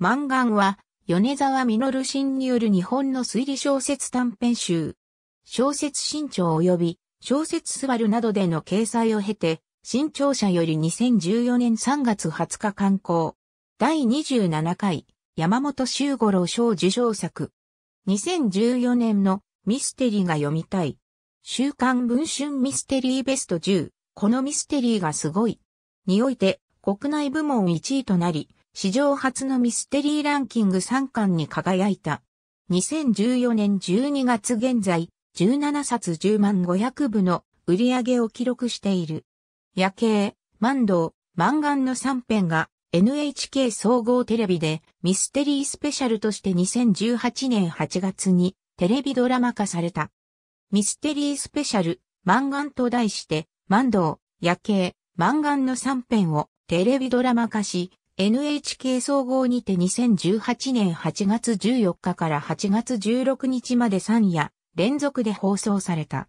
ガンは、米沢実新による日本の推理小説短編集。小説新潮及び小説スバルなどでの掲載を経て、新潮社より2014年3月20日刊行。第27回、山本周五郎賞受賞作。2014年のミステリーが読みたい。週刊文春ミステリーベスト10。このミステリーがすごい。において、国内部門1位となり、史上初のミステリーランキング3巻に輝いた。2014年12月現在、17冊10万500部の売り上げを記録している。夜景、万道、満願の3編が NHK 総合テレビでミステリースペシャルとして2018年8月にテレビドラマ化された。ミステリースペシャル、満願と題して、万道、夜景、満願の3編をテレビドラマ化し、NHK 総合にて2018年8月14日から8月16日まで3夜連続で放送された。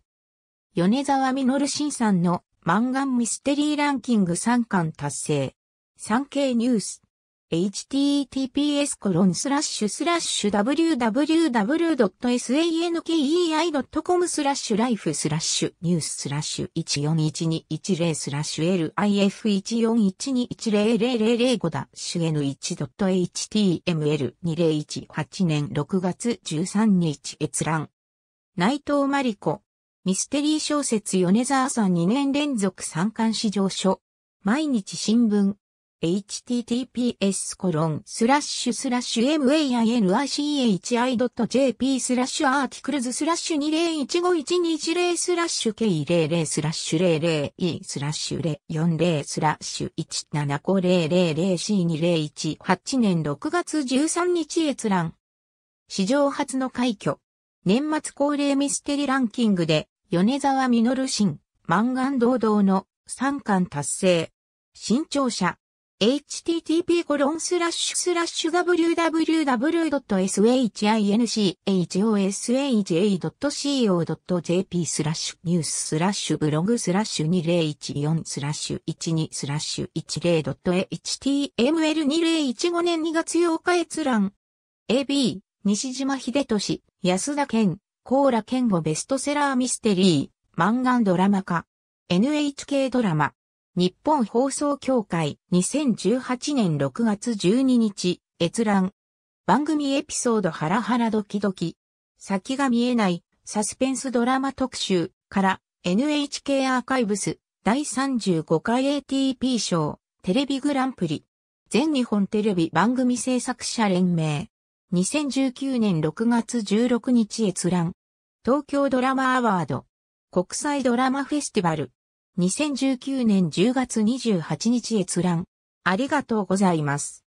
米沢実新さんのマンガンミステリーランキング3巻達成。産経ニュース。https コロンスラッシュスラッシュ www.sankei.com スラッシュライフスラッシュニューススラッシュ141210スラッシュ l i f 1 4 1 2 1 0 0 0 0 5ダッシュ N1.html2018 年6月13日閲覧内藤真理子ミステリー小説米沢さん2年連続三冠史上書毎日新聞 https コロンスラッシュスラッシュ mainichi.jp スラッシュアーティクルズスラッシュ2015120スラッシュ k100 スラッシュ 00e スラッシュ040スラッシュ 17500c2018 年6月13日閲覧史上初の快挙年末恒例ミステリランキングで米沢実新満願堂々の3巻達成新潮社 http w w w s h i n c h o s a c o j p スラッシュニューススラッシュブログスラッシュ2014スラッシュ12スラッシュ 10.html2015 年2月8日閲覧 AB 西島秀俊安田健ーラ健吾ベストセラーミステリー漫画ドラマ化 NHK ドラマ日本放送協会2018年6月12日閲覧。番組エピソードハラハラドキドキ。先が見えないサスペンスドラマ特集から NHK アーカイブス第35回 ATP 賞テレビグランプリ。全日本テレビ番組制作者連盟。2019年6月16日閲覧。東京ドラマアワード。国際ドラマフェスティバル。2019年10月28日閲覧。ありがとうございます。